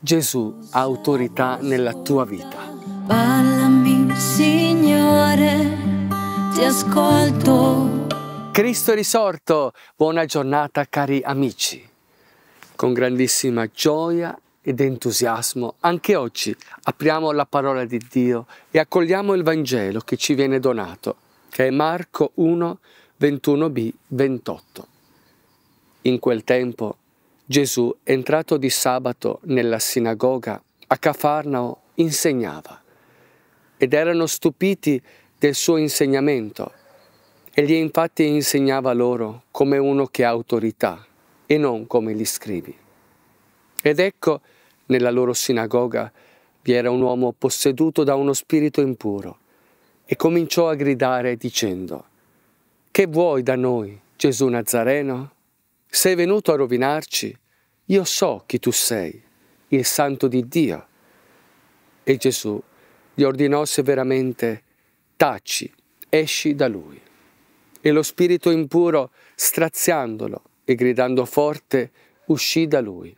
Gesù ha autorità nella tua vita. Ballami, Signore, ti ascolto. Cristo è risorto, buona giornata cari amici. Con grandissima gioia ed entusiasmo, anche oggi apriamo la parola di Dio e accogliamo il Vangelo che ci viene donato, che è Marco 1, 21b, 28. In quel tempo Gesù, entrato di sabato nella sinagoga a Cafarnao, insegnava ed erano stupiti del suo insegnamento. Egli infatti insegnava loro come uno che ha autorità e non come gli scrivi. Ed ecco, nella loro sinagoga vi era un uomo posseduto da uno spirito impuro e cominciò a gridare dicendo, Che vuoi da noi, Gesù Nazareno? Sei venuto a rovinarci? Io so chi tu sei, il santo di Dio. E Gesù gli ordinò severamente, taci, esci da lui. E lo spirito impuro, straziandolo e gridando forte, uscì da lui.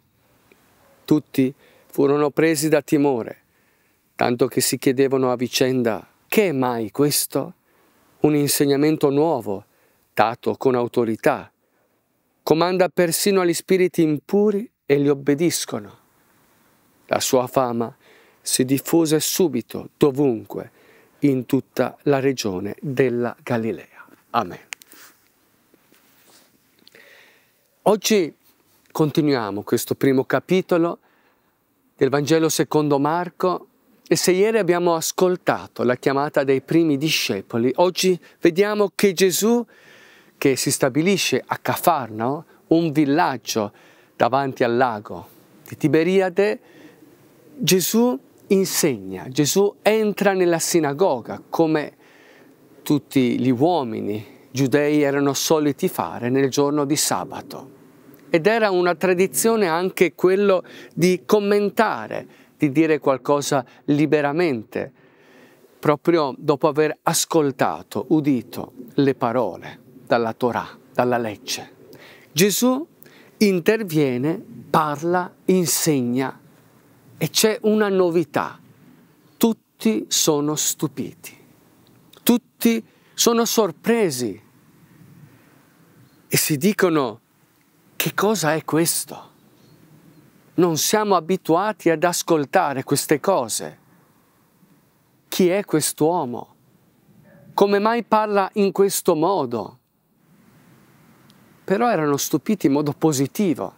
Tutti furono presi da timore, tanto che si chiedevano a vicenda, che è mai questo? Un insegnamento nuovo, dato con autorità, comanda persino agli spiriti impuri e li obbediscono. La sua fama si diffuse subito, dovunque, in tutta la regione della Galilea. Amen. Oggi continuiamo questo primo capitolo del Vangelo secondo Marco e se ieri abbiamo ascoltato la chiamata dei primi discepoli, oggi vediamo che Gesù che si stabilisce a Cafarno, un villaggio davanti al lago di Tiberiade, Gesù insegna, Gesù entra nella sinagoga come tutti gli uomini giudei erano soliti fare nel giorno di sabato. Ed era una tradizione anche quello di commentare, di dire qualcosa liberamente, proprio dopo aver ascoltato, udito le parole dalla Torah, dalla legge. Gesù interviene, parla, insegna e c'è una novità. Tutti sono stupiti, tutti sono sorpresi e si dicono che cosa è questo? Non siamo abituati ad ascoltare queste cose. Chi è quest'uomo? Come mai parla in questo modo? però erano stupiti in modo positivo,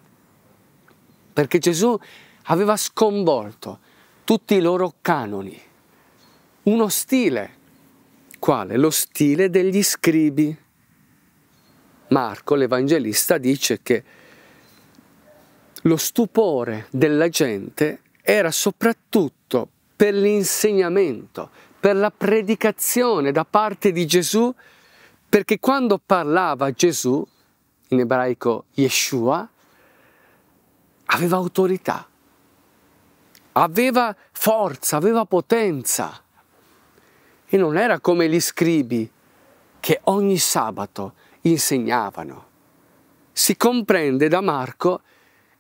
perché Gesù aveva sconvolto tutti i loro canoni, uno stile, quale? Lo stile degli scribi. Marco, l'Evangelista, dice che lo stupore della gente era soprattutto per l'insegnamento, per la predicazione da parte di Gesù, perché quando parlava Gesù in ebraico Yeshua, aveva autorità, aveva forza, aveva potenza. E non era come gli scribi che ogni sabato insegnavano. Si comprende da Marco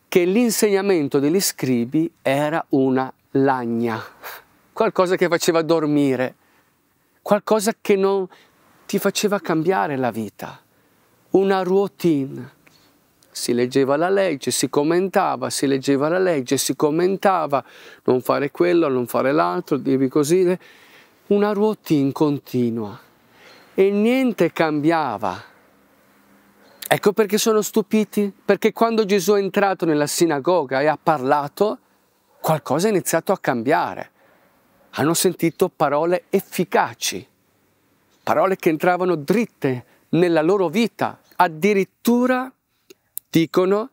che l'insegnamento degli scribi era una lagna, qualcosa che faceva dormire, qualcosa che non ti faceva cambiare la vita una routine. Si leggeva la legge, si commentava, si leggeva la legge, si commentava, non fare quello, non fare l'altro, devi così, eh. una routine continua e niente cambiava. Ecco perché sono stupiti, perché quando Gesù è entrato nella sinagoga e ha parlato, qualcosa è iniziato a cambiare. Hanno sentito parole efficaci, parole che entravano dritte nella loro vita, Addirittura dicono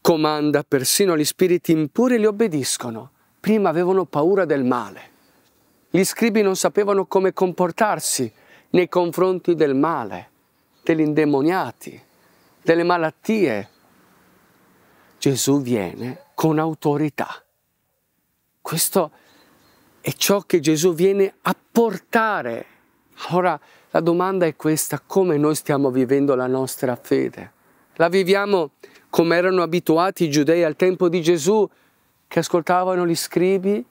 comanda persino gli spiriti impuri e li obbediscono. Prima avevano paura del male. Gli scribi non sapevano come comportarsi nei confronti del male, degli indemoniati, delle malattie. Gesù viene con autorità. Questo è ciò che Gesù viene a portare Ora la domanda è questa, come noi stiamo vivendo la nostra fede? La viviamo come erano abituati i giudei al tempo di Gesù, che ascoltavano gli scribi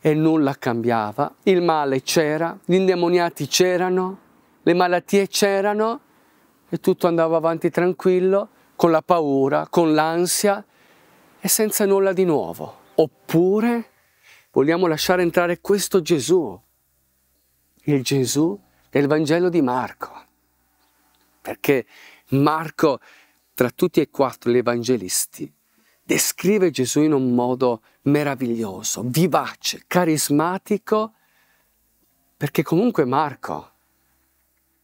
e nulla cambiava, il male c'era, gli indemoniati c'erano, le malattie c'erano e tutto andava avanti tranquillo, con la paura, con l'ansia e senza nulla di nuovo. Oppure vogliamo lasciare entrare questo Gesù il Gesù del Vangelo di Marco, perché Marco, tra tutti e quattro gli evangelisti, descrive Gesù in un modo meraviglioso, vivace, carismatico, perché comunque Marco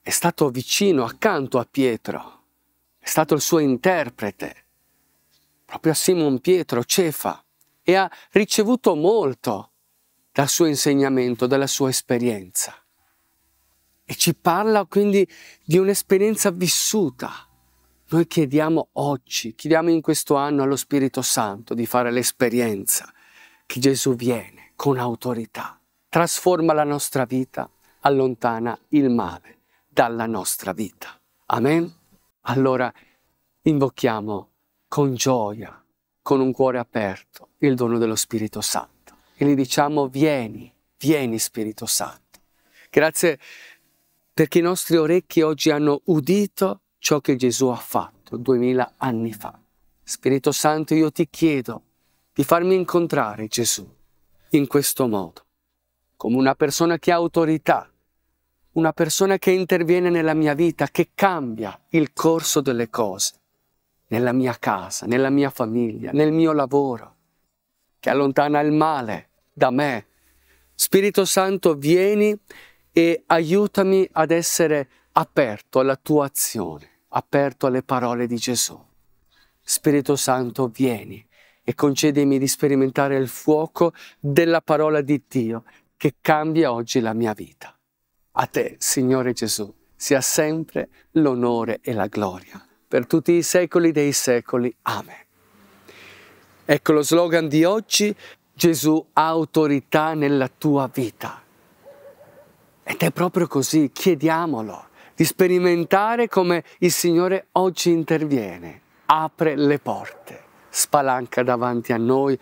è stato vicino, accanto a Pietro, è stato il suo interprete, proprio a Simon Pietro, Cefa, e ha ricevuto molto dal suo insegnamento, dalla sua esperienza e ci parla quindi di un'esperienza vissuta. Noi chiediamo oggi, chiediamo in questo anno allo Spirito Santo di fare l'esperienza che Gesù viene con autorità, trasforma la nostra vita, allontana il male dalla nostra vita. Amen? Allora invochiamo con gioia, con un cuore aperto, il dono dello Spirito Santo e gli diciamo vieni, vieni Spirito Santo. Grazie perché i nostri orecchi oggi hanno udito ciò che Gesù ha fatto duemila anni fa. Spirito Santo, io ti chiedo di farmi incontrare Gesù in questo modo, come una persona che ha autorità, una persona che interviene nella mia vita, che cambia il corso delle cose, nella mia casa, nella mia famiglia, nel mio lavoro, che allontana il male da me. Spirito Santo, vieni e aiutami ad essere aperto alla tua azione, aperto alle parole di Gesù. Spirito Santo, vieni e concedimi di sperimentare il fuoco della parola di Dio che cambia oggi la mia vita. A te, Signore Gesù, sia sempre l'onore e la gloria per tutti i secoli dei secoli. Amen. Ecco lo slogan di oggi, Gesù ha autorità nella tua vita. Ed è proprio così, chiediamolo, di sperimentare come il Signore oggi interviene, apre le porte, spalanca davanti a noi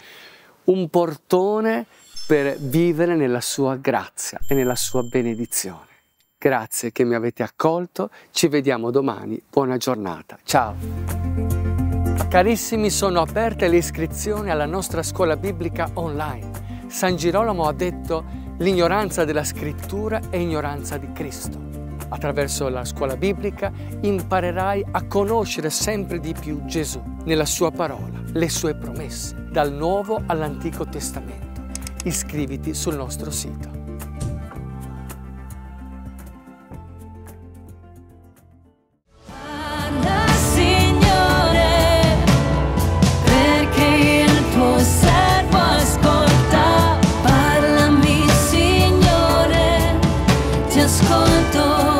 un portone per vivere nella sua grazia e nella sua benedizione. Grazie che mi avete accolto, ci vediamo domani, buona giornata, ciao! Carissimi, sono aperte le iscrizioni alla nostra scuola biblica online. San Girolamo ha detto L'ignoranza della scrittura è ignoranza di Cristo. Attraverso la scuola biblica imparerai a conoscere sempre di più Gesù nella sua parola, le sue promesse, dal Nuovo all'Antico Testamento. Iscriviti sul nostro sito. just call